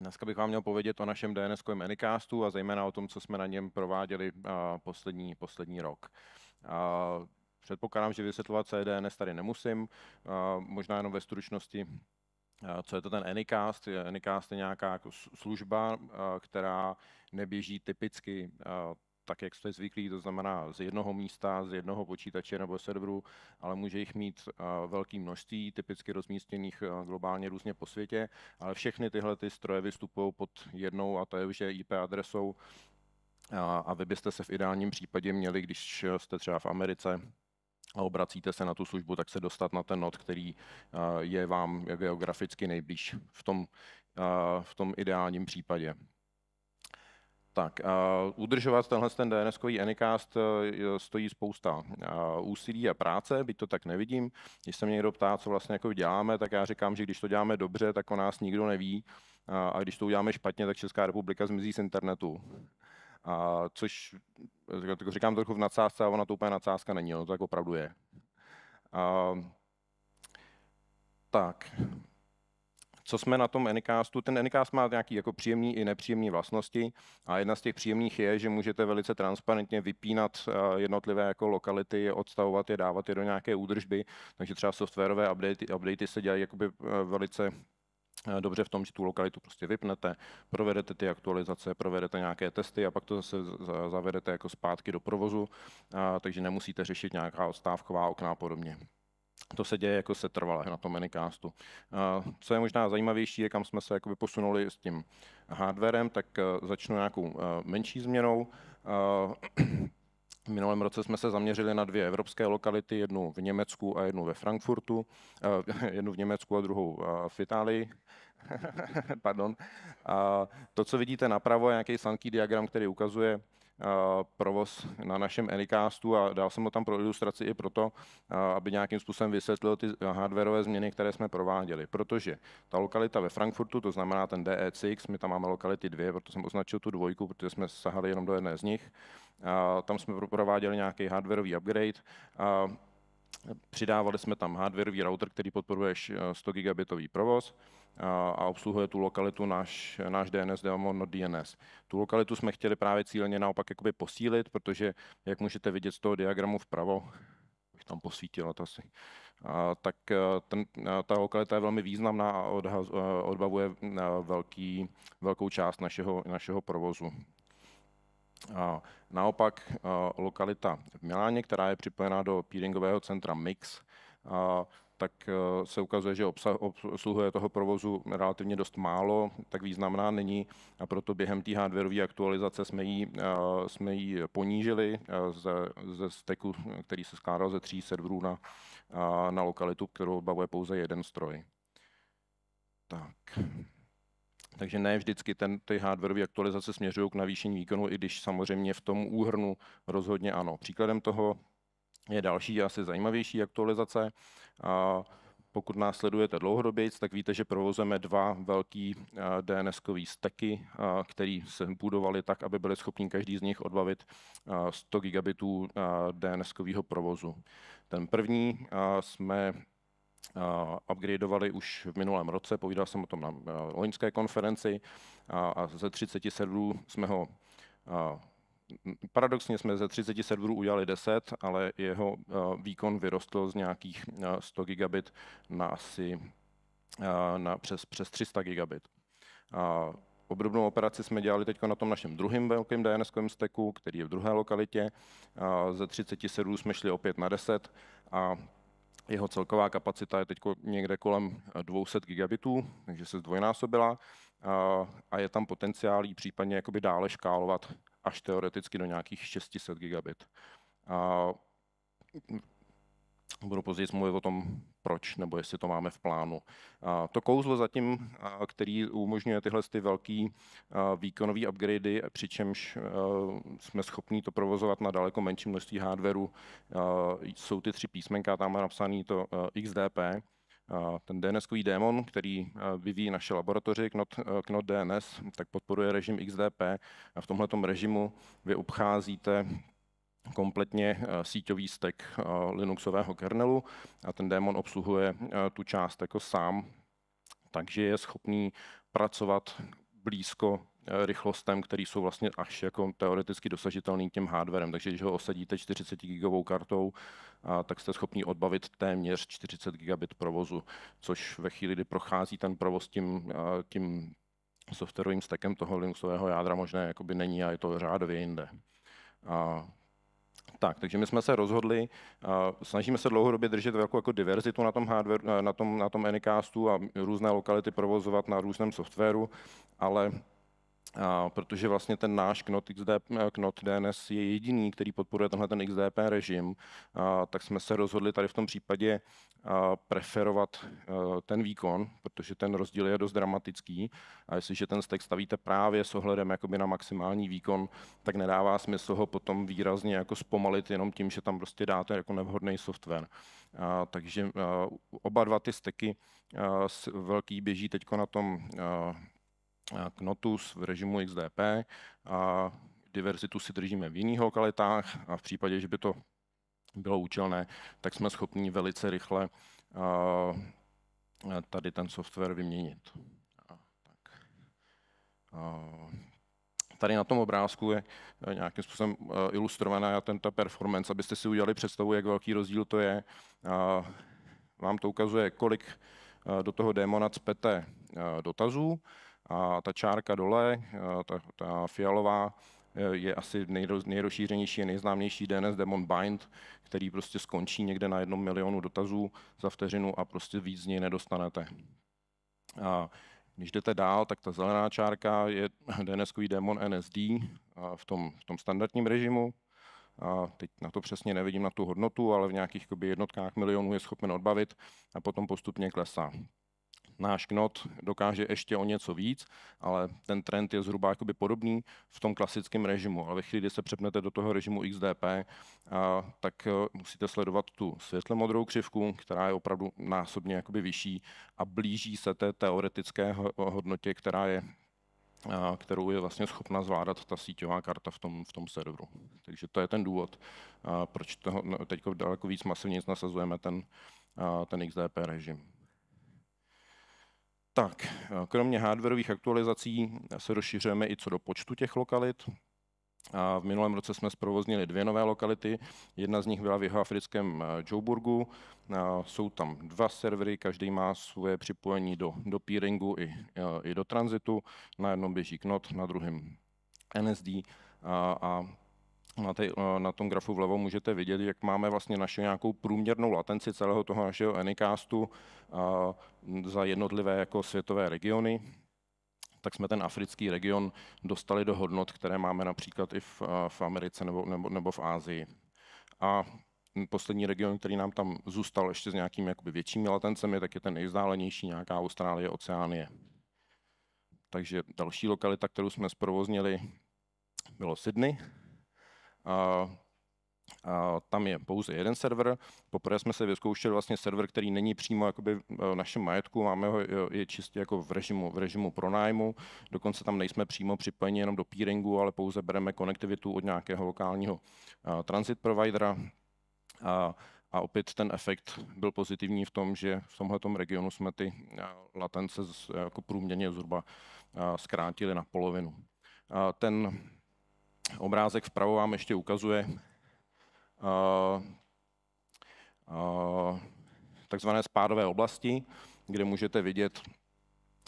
Dneska bych vám měl povědět o našem dns Anycastu a zejména o tom, co jsme na něm prováděli poslední, poslední rok. Předpokládám, že vysvětlovat DNS, tady nemusím, možná jenom ve stručnosti co je to ten Anycast? Anycast je nějaká jako služba, která neběží typicky tak, jak jste zvyklí, to znamená z jednoho místa, z jednoho počítače nebo serveru, ale může jich mít velké množství, typicky rozmístěných globálně různě po světě, ale všechny tyhle ty stroje vystupují pod jednou a to je už IP adresou a, a vy byste se v ideálním případě měli, když jste třeba v Americe, a obracíte se na tu službu, tak se dostat na ten not, který je vám geograficky nejblíž v tom, v tom ideálním případě. Tak, uh, udržovat tenhle ten dns Anycast uh, stojí spousta uh, úsilí a práce, byť to tak nevidím. Když se mě někdo ptá, co vlastně jako děláme, tak já říkám, že když to děláme dobře, tak o nás nikdo neví. Uh, a když to uděláme špatně, tak Česká republika zmizí z internetu. uh, což e, říkám trochu v nadsázce, a ona to úplně nadsázka není, ono to tak opravdu je. Uh, tak, co jsme na tom Anycastu, ten Anycast má nějaké jako příjemné i nepříjemné vlastnosti a jedna z těch příjemných je, že můžete velice transparentně vypínat eh, jednotlivé jako lokality, odstavovat je, dávat je do nějaké údržby, takže třeba softwarové updaty, updaty se dělají jakoby eh, velice eh, dobře v tom, že tu lokalitu prostě vypnete, provedete ty aktualizace, provedete nějaké testy a pak to zase zavedete jako zpátky do provozu, a, takže nemusíte řešit nějaká odstávková okna a podobně to se děje jako se trvalé na tom Anycastu. Co je možná zajímavější, je kam jsme se jakoby posunuli s tím hardwarem, tak e, začnu nějakou e, menší změnou. V minulém roce jsme se zaměřili na dvě evropské lokality, jednu v Německu a jednu ve Frankfurtu, jednu v Německu a druhou e, v Itálii. Pardon. A to, co vidíte napravo, je nějaký sanký diagram, který ukazuje Eh, provoz na našem Anycastu a dal jsem ho tam pro ilustraci i proto, eh, aby nějakým způsobem vysvětlil ty hardwareové změny, které jsme prováděli. Protože ta lokalita ve Frankfurtu, to znamená ten DECX, my tam máme lokality dvě, proto jsem označil tu dvojku, protože jsme sahali jenom do jedné z nich. A tam jsme prováděli nějaký hardwareový upgrade. A přidávali jsme tam hardwareový router, který podporuje 100 eh, gigabitový provoz a obsluhuje tu lokalitu náš, náš DNS demo no DNS. Tu lokalitu jsme chtěli právě cíleně naopak jakoby posílit, protože jak můžete vidět z toho diagramu vpravo, bych tam posvítil to asi, a, tak e, ten, e, ta lokalita je velmi významná a odhaz, e, odbavuje velký, velkou část našeho, našeho provozu. A naopak lokalita v Miláně, která je připojená do peeringového centra MIX, tak eh, se ukazuje, že obsah, obsluhuje toho provozu relativně dost málo, tak významná není a proto během té hardwareové aktualizace jsme ji, eh, jsme ji ponížili eh, ze, ze steku, který se skládal ze tří serverů na, na lokalitu, kterou odbavuje pouze jeden stroj. Tak. Takže ne vždycky ten, ty hardwareové aktualizace směřují k navýšení výkonu, i když samozřejmě v tom úhrnu rozhodně ano. Příkladem toho je další asi zajímavější aktualizace. A pokud nás sledujete dlouhodobě, tak víte, že provozujeme dva velký eh, DNS-kový steky, eh, který se budovali tak, aby byli schopni každý z nich odbavit 100 eh, gigabitů DNS-kového provozu. Ten první jsme upgradeovali už v minulém roce, povídal jsem o tom na loňské konferenci a ze 30 serverů jsme ho paradoxně jsme ze 30 serverů udělali 10, ale jeho eh, výkon vyrostl z nějakých 100 eh, gigabit na asi eh, na přes, přes 300 gigabit. A obdobnou operaci jsme dělali teď na tom našem druhém velkém dns steku, který je v druhé lokalitě. A ze 30 serverů jsme šli opět na 10 a jeho celková kapacita je teď někde kolem 200 gigabitů, takže se zdvojnásobila a je tam potenciál případně jakoby dále škálovat až teoreticky do nějakých 600 gigabit. A budu později mluvit o tom, proč, nebo jestli to máme v plánu. A to kouzlo zatím, a který umožňuje tyhle ty velké výkonové upgradey, přičemž jsme schopni to provozovat na daleko menší množství hardwareu, jsou ty tři písmenka, tam je napsané to XDP, ten DNSový démon, který eh, vyvíjí naše laboratoři Knot, eh, Knot DNS, tak podporuje režim XDP a v tomhle režimu vy obcházíte kompletně eh, síťový stack Linuxového kernelu a ten démon obsluhuje tu část jako sám, takže je schopný pracovat blízko Eh, rychlostem, které jsou vlastně až jako teoreticky dosažitelný tím hardwarem. Takže když ho osadíte 40 gigovou kartou, a tak jste schopni odbavit téměř 40 gigabit provozu, což ve chvíli, kdy prochází ten provoz tím, eh, tím softwarovým stackem toho Linuxového jádra možná jakoby není a je to řádově jinde. A tak, takže my jsme se rozhodli, a snažíme se dlouhodobě držet velkou jako diverzitu na tom hardware, na tom, na tom Anycastu a různé lokality provozovat na různém softwaru, ale a protože vlastně ten náš knot, XDP, knot DNS je jediný, který podporuje tenhle ten XDP režim, a, tak jsme se rozhodli tady v tom případě preferovat e, ten výkon, protože ten rozdíl je dost dramatický a jestliže ten stack stavíte právě s ohledem jakoby na maximální výkon, tak nedává smysl ho potom výrazně jako zpomalit jenom tím, že tam prostě dáte jako nevhodný software. A, takže e, oba dva ty steky e, velký běží teď na tom Knotus v režimu XDP a diverzitu si držíme v jiných lokalitách a v případě, že by to bylo účelné, tak jsme schopni velice rychle tady ten software vyměnit. Tady na tom obrázku je e, nějakým způsobem e, ilustrovaná tento performance, abyste si udělali představu, jak velký rozdíl to je. Vám to ukazuje, kolik e, do toho démona cpete dotazů a ta čárka dole, eh, ta, ta fialová, eh, je asi nejrozšířenější a nejznámější DNS Demon Bind, který prostě skončí někde na jednom milionu dotazů za vteřinu a prostě víc z něj nedostanete. A když jdete dál, tak ta zelená čárka je dns demon NSD v tom, v tom standardním režimu. A teď na to přesně nevidím na tu hodnotu, ale v nějakých jednotkách milionů je schopen odbavit a potom postupně klesá náš knot dokáže ještě o něco víc, ale ten trend je zhruba jakoby podobný v tom klasickém režimu. Ale ve chvíli, kdy se přepnete do toho režimu XDP, a, tak e, musíte sledovat tu světle modrou křivku, která je opravdu násobně jakoby vyšší a blíží se té teoretické hodnotě, která je kterou je vlastně schopna zvládat ta síťová karta v tom, v tom serveru. Takže to je ten důvod, proč no, teď daleko víc masivně nasazujeme ten, ten XDP režim. Tak, kromě hardwareových aktualizací se rozšiřujeme i co do počtu těch lokalit. A v minulém roce jsme zprovoznili dvě nové lokality. Jedna z nich byla v jihoafrickém eh, Joburgu. A jsou tam dva servery, každý má svoje připojení do, do peeringu i, eh, i do tranzitu. Na jednom běží KNOT, na druhém NSD. A, a na, tý, eh, na tom grafu vlevo můžete vidět, jak máme vlastně naše nějakou průměrnou latenci celého toho našeho Anycastu eh, za jednotlivé jako světové regiony tak jsme ten africký region dostali do hodnot, které máme například i v, eh, v Americe nebo, nebo, nebo v Ázii. A poslední region, který nám tam zůstal ještě s nějakými jakoby většími latencemi, tak je ten nejvzdálenější, nějaká Austrálie, Oceánie. Takže další lokalita, kterou jsme zprovoznili, bylo Sydney, a tam je pouze jeden server. Poprvé jsme se vyzkoušeli vlastně server, který není přímo jakoby e, v našem majetku, máme ho e, je čistě jako v režimu, v režimu pronájmu, dokonce tam nejsme přímo připojeni jenom do peeringu, ale pouze bereme konektivitu od nějakého lokálního a, e, transit providera. A, a opět ten efekt byl pozitivní v tom, že v tomhle regionu jsme ty latence jako průměrně zhruba zkrátili na polovinu. ten obrázek vpravo vám ještě ukazuje eh, eh, takzvané spádové oblasti, kde můžete vidět,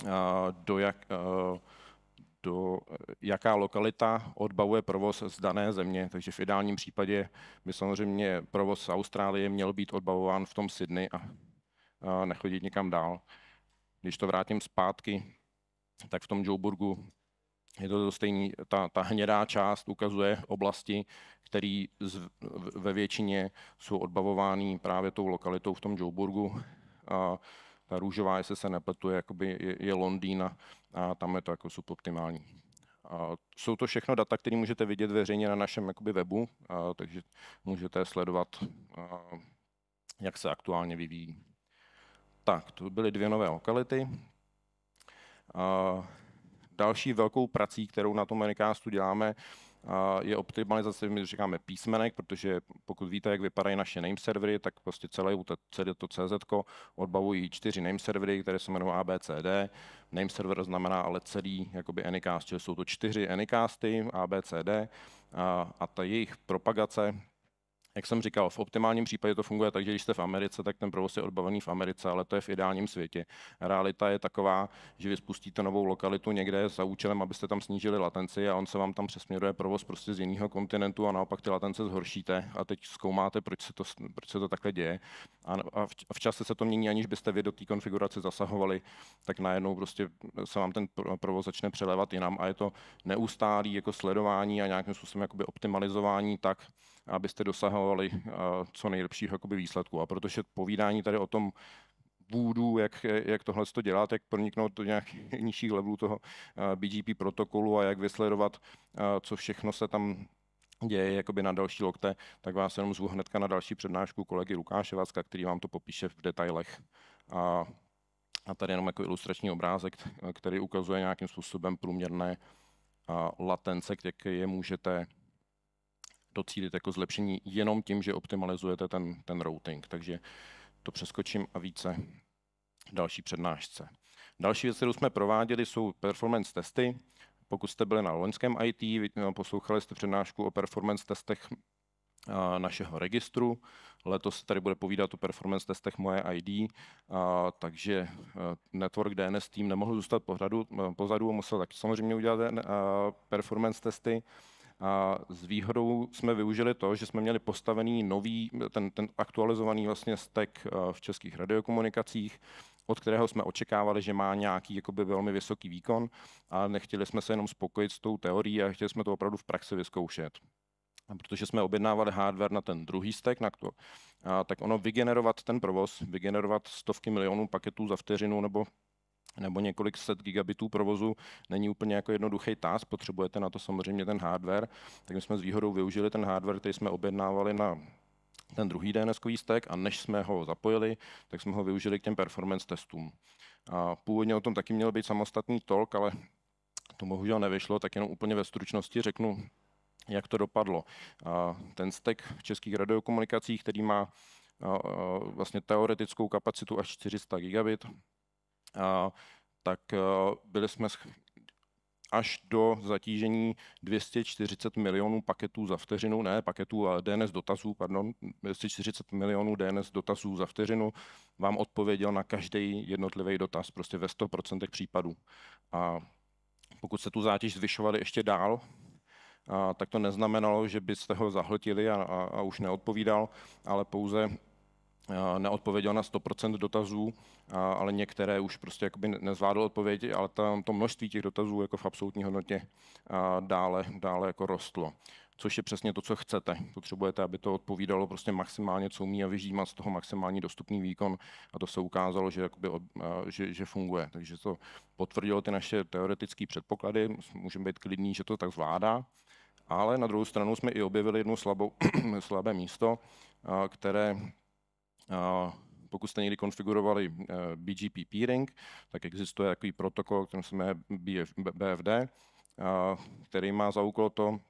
eh, do jak, do, jaká lokalita odbavuje provoz z dané země. Takže v ideálním případě by samozřejmě provoz z Austrálie měl být odbavován v tom Sydney a, a nechodit nikam dál. Když to vrátím zpátky, tak v tom Joburgu je to, to stejný, ta, ta hnědá část ukazuje oblasti, které ve většině jsou odbavovány právě tou lokalitou v tom Joburgu. A ta růžová, jestli se nepletuje, jakoby je, je Londýna a tam je to jako suboptimální. A jsou to všechno data, které můžete vidět veřejně na našem jakoby, webu, a, takže můžete sledovat, a, jak se aktuálně vyvíjí. Tak, to byly dvě nové lokality. A, Další velkou prací, kterou na tom Manicastu děláme, je optimalizace, my říkáme písmenek, protože pokud víte, jak vypadají naše name servery, tak prostě celé, celé to CZ odbavují čtyři name servery, které se jmenují ABCD. Name server znamená ale celý jakoby Anycast, čili jsou to čtyři Anycasty ABCD a, a ta jejich propagace jak jsem říkal, v optimálním případě to funguje tak, že když jste v Americe, tak ten provoz je odbavený v Americe, ale to je v ideálním světě. Realita je taková, že vy spustíte novou lokalitu někde za účelem, abyste tam snížili latenci a on se vám tam přesměruje provoz prostě z jiného kontinentu a naopak ty latence zhoršíte a teď zkoumáte, proč se to, proč se to takhle děje a v, čase se to mění, aniž byste vy do té konfigurace zasahovali, tak najednou prostě se vám ten provoz začne přelevat jinam a je to neustálý jako sledování a nějakým způsobem jakoby optimalizování tak, abyste dosahovali hm. co nejlepších jakoby výsledků. A protože povídání tady o tom vůdů, jak, jak tohle to dělat, jak proniknout do nějakých nižších levelů toho BGP protokolu a jak vysledovat, co všechno se tam děje jakoby na další lokte, tak vás jenom zvu hnedka na další přednášku kolegy Lukáše Vacka, který vám to popíše v detailech. A, a tady jenom jako ilustrační obrázek, který ukazuje nějakým způsobem průměrné a, latence, které je můžete docílit jako zlepšení jenom tím, že optimalizujete ten, ten routing. Takže to přeskočím a více další přednášce. Další věc, kterou jsme prováděli, jsou performance testy. Pokud jste byli na loňském IT, no, poslouchali jste přednášku o performance testech našeho registru. Letos se tady bude povídat o performance testech moje ID, a, takže e, Network DNS tým nemohl zůstat pozadu, e, pozadu musel tak samozřejmě udělat a, performance testy. A s výhodou jsme využili to, že jsme měli postavený nový, ten, ten aktualizovaný vlastně stack e, v českých radiokomunikacích, od kterého jsme očekávali, že má nějaký jakoby velmi vysoký výkon, ale nechtěli jsme se jenom spokojit s tou teorií a chtěli jsme to opravdu v praxi vyzkoušet. A protože jsme objednávali hardware na ten druhý stack, na to, a tak ono vygenerovat ten provoz, vygenerovat stovky milionů paketů za vteřinu nebo nebo několik set gigabitů provozu není úplně jako jednoduchý task, potřebujete na to samozřejmě ten hardware, tak my jsme s výhodou využili ten hardware, který jsme objednávali na ten druhý DNSkový stack a než jsme ho zapojili, tak jsme ho využili k těm performance testům. A původně o tom taky měl být samostatný talk, ale to bohužel nevyšlo, tak jenom úplně ve stručnosti řeknu, jak to dopadlo. A ten stack v českých radiokomunikacích, který má vlastně teoretickou kapacitu až 400 gigabit, a tak byli jsme až do zatížení 240 milionů paketů za vteřinu, ne paketů, ale DNS dotazů, pardon, 240 milionů DNS dotazů za vteřinu, vám odpověděl na každý jednotlivý dotaz, prostě ve 100% případů. A pokud se tu zátěž zvyšovali ještě dál, a, tak to neznamenalo, že byste ho zahltili a, a, a už neodpovídal, ale pouze Eh, neodpověděl na 100% dotazů, eh, ale některé už prostě jakoby nezvládl odpovědi, ale tam to množství těch dotazů jako v absolutní hodnotě eh, dále, dále jako rostlo což je přesně to, co chcete. Potřebujete, aby to odpovídalo prostě maximálně, co umí a vyžímat z toho maximální dostupný výkon a to se ukázalo, že, jakoby, že, že funguje. Takže to potvrdilo ty naše teoretické předpoklady, můžeme být klidní, že to tak zvládá, ale na druhou stranu jsme i objevili jedno slabé místo, které pokud jste někdy konfigurovali eh, BGP peering, tak existuje takový protokol, který se jmenuje BFD, který má za úkol to,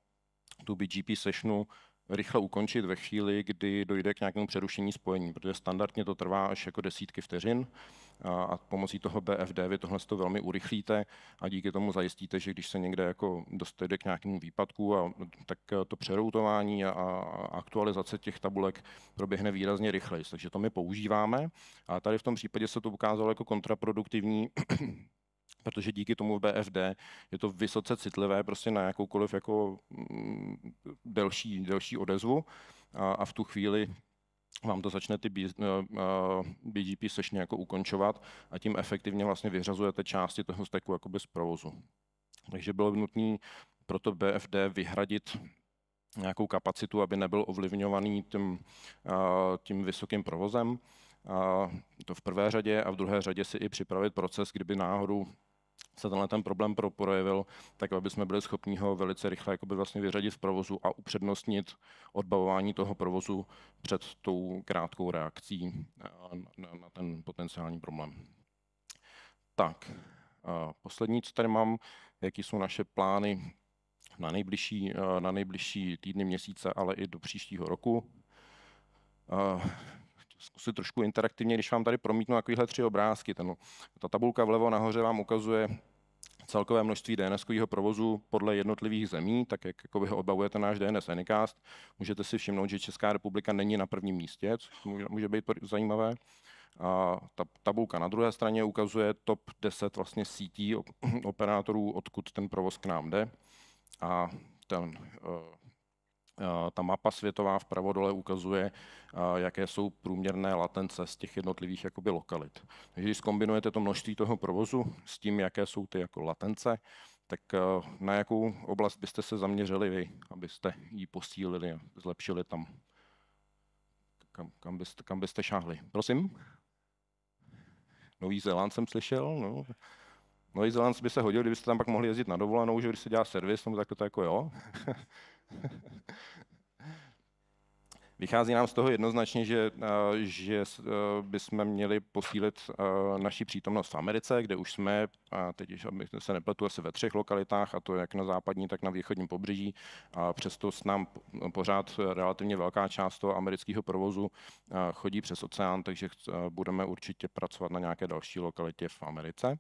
tu BGP sessionu rychle ukončit ve chvíli, kdy dojde k nějakému přerušení spojení, protože standardně to trvá až jako desítky vteřin a pomocí toho BFD vy tohle to velmi urychlíte a díky tomu zajistíte, že když se někde jako dostane k nějakému výpadku, a, tak eh, to přeroutování a, a aktualizace těch tabulek proběhne výrazně rychleji. Takže to my používáme a tady v tom případě se to ukázalo jako kontraproduktivní, protože díky tomu v BFD je to vysoce citlivé prostě na jakoukoliv jako mm, delší, delší odezvu a, a v tu chvíli vám to začne ty BGP eh, eh, sešně jako ukončovat a tím efektivně vlastně vyřazujete části toho stacku jakoby z provozu. Takže bylo nutné proto BFD vyhradit nějakou kapacitu, aby nebyl ovlivňovaný tím, eh, tím vysokým provozem. To v prvé řadě a v druhé řadě si i připravit proces, kdyby náhodou se tenhle ten problém projevil, tak aby jsme byli schopni ho velice rychle vlastně vyřadit z provozu a upřednostnit odbavování toho provozu před tou krátkou reakcí na, na ten potenciální problém. Tak, poslední, co tady mám, jaký jsou naše plány na nejbližší, na nejbližší týdny, měsíce, ale i do příštího roku zkusit trošku interaktivně, když vám tady promítnu takovéhle tři obrázky. Ten, ta tabulka vlevo nahoře vám ukazuje celkové množství dns provozu podle jednotlivých zemí, tak jak jako ho odbavujete náš DNS Anycast, můžete si všimnout, že Česká republika není na prvním místě, což může být zajímavé. A ta tabulka na druhé straně ukazuje top 10 vlastně sítí operátorů, odkud ten provoz k nám jde. A ten eh, Eh, ta mapa světová vpravo dole ukazuje, eh, jaké jsou průměrné latence z těch jednotlivých jakoby lokalit. Takže když zkombinujete to množství toho provozu s tím, jaké jsou ty jako latence, tak eh, na jakou oblast byste se zaměřili vy, abyste ji posílili a zlepšili tam, kam, kam, byste, kam byste šáhli? Prosím? Nový Zéland jsem slyšel, no. Nový Zéland by se hodil, kdybyste tam pak mohli jezdit na dovolenou, že když se dělá servis, no, tak to jako jo. Vychází nám z toho jednoznačně, že, eh, že eh, bychom měli posílit eh, naši přítomnost v Americe, kde už jsme, a teď abych se nepletu, asi ve třech lokalitách, a to jak na západní, tak na východním pobřeží. A přesto s nám pořád relativně velká část toho amerického provozu chodí přes oceán, takže budeme určitě pracovat na nějaké další lokalitě v Americe.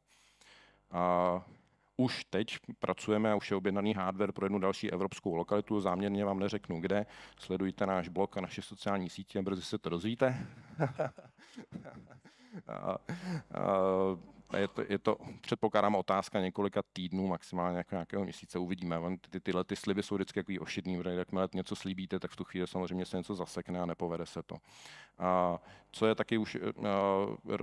A už teď pracujeme a už je objednaný hardware pro jednu další evropskou lokalitu. Záměrně vám neřeknu, kde. Sledujte náš blog a naše sociální sítě, brzy se to dozvíte. a, a, je to, je to předpokládám otázka několika týdnů, maximálně jako nějakého měsíce, uvidíme. Ty, tyhle ty sliby jsou vždycky takový ošidný, protože jakmile něco slíbíte, tak v tu chvíli samozřejmě se něco zasekne a nepovede se to. A co je taky už eh,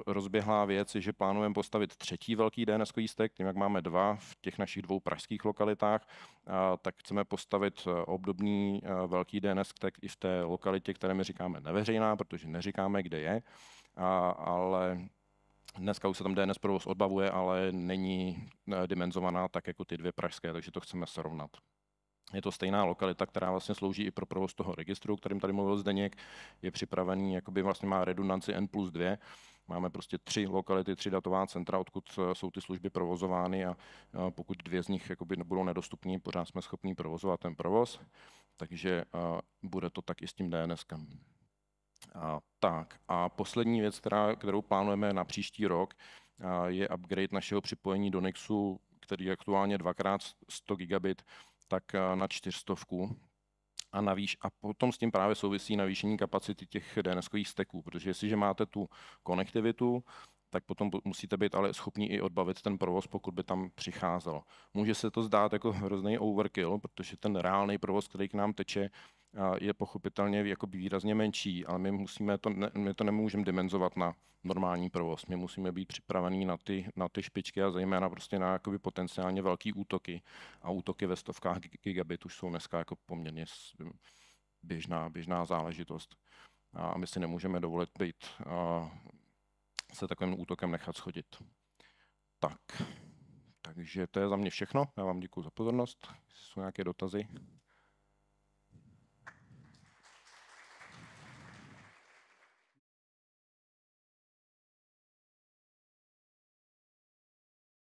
rozběhlá věc, je, že plánujeme postavit třetí velký DNS jístek, tím jak máme dva v těch našich dvou pražských lokalitách, a tak chceme postavit eh, obdobný eh, velký DNS i v té lokalitě, které my říkáme neveřejná, protože neříkáme, kde je, a, ale Dneska už se tam DNS provoz odbavuje, ale není eh, dimenzovaná tak jako ty dvě pražské, takže to chceme srovnat. Je to stejná lokalita, která vlastně slouží i pro provoz toho registru, o kterým tady mluvil Zdeněk. Je připravený, jakoby vlastně má redundanci N plus 2. Máme prostě tři lokality, tři datová centra, odkud eh, jsou ty služby provozovány a eh, pokud dvě z nich jakoby budou nedostupní, pořád jsme schopni provozovat ten provoz. Takže bude to tak i s tím DNSkem. A, tak a poslední věc, která, kterou plánujeme na příští rok, a, je upgrade našeho připojení do Nexu, který je aktuálně dvakrát 100 gigabit, tak a, na 400. A, navíš, a potom s tím právě souvisí navýšení kapacity těch dns steků, protože jestliže máte tu konektivitu, tak potom musíte být ale schopni i odbavit ten provoz, pokud by tam přicházelo. Může se to zdát jako hrozný overkill, protože ten reálný provoz, který k nám teče, je pochopitelně jako výrazně menší, ale my, musíme to, my to nemůžeme dimenzovat na normální provoz. My musíme být připravení na ty, na ty špičky a zejména prostě na jakoby potenciálně velké útoky. A útoky ve stovkách gigabit už jsou dneska jako poměrně běžná, běžná záležitost. A my si nemůžeme dovolit být a se takovým útokem nechat schodit. Tak, takže to je za mě všechno. Já vám děkuji za pozornost. jsou nějaké dotazy,